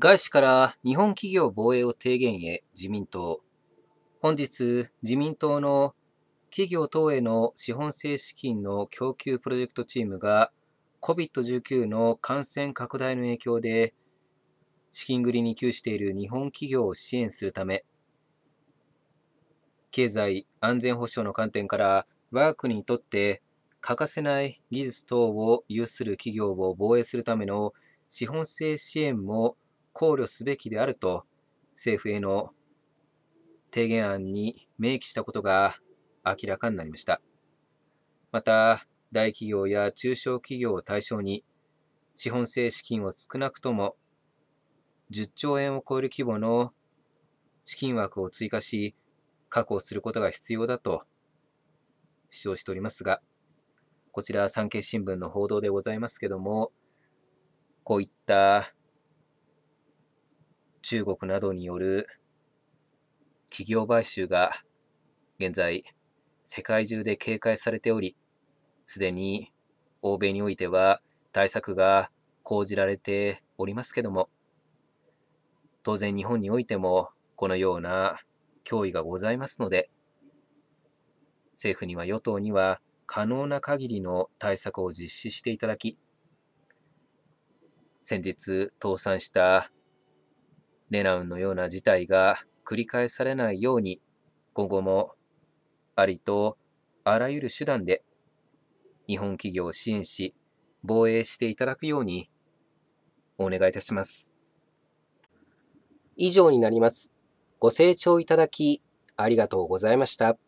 外資から日本企業防衛を提言へ自民党。本日、自民党の企業等への資本性資金の供給プロジェクトチームが COVID-19 の感染拡大の影響で資金繰りに窮している日本企業を支援するため、経済安全保障の観点から我が国にとって欠かせない技術等を有する企業を防衛するための資本性支援も考慮すべきであると政府への提言案に明記したことが明らかになりました。また、大企業や中小企業を対象に、資本性資金を少なくとも10兆円を超える規模の資金枠を追加し、確保することが必要だと主張しておりますが、こちら産経新聞の報道でございますけども、こういった中国などによる企業買収が現在世界中で警戒されており、すでに欧米においては対策が講じられておりますけども、当然日本においてもこのような脅威がございますので、政府には与党には可能な限りの対策を実施していただき、先日倒産したレナウンのような事態が繰り返されないように、今後もありとあらゆる手段で日本企業を支援し、防衛していただくようにお願いいたします。以上になります。ご清聴いただきありがとうございました。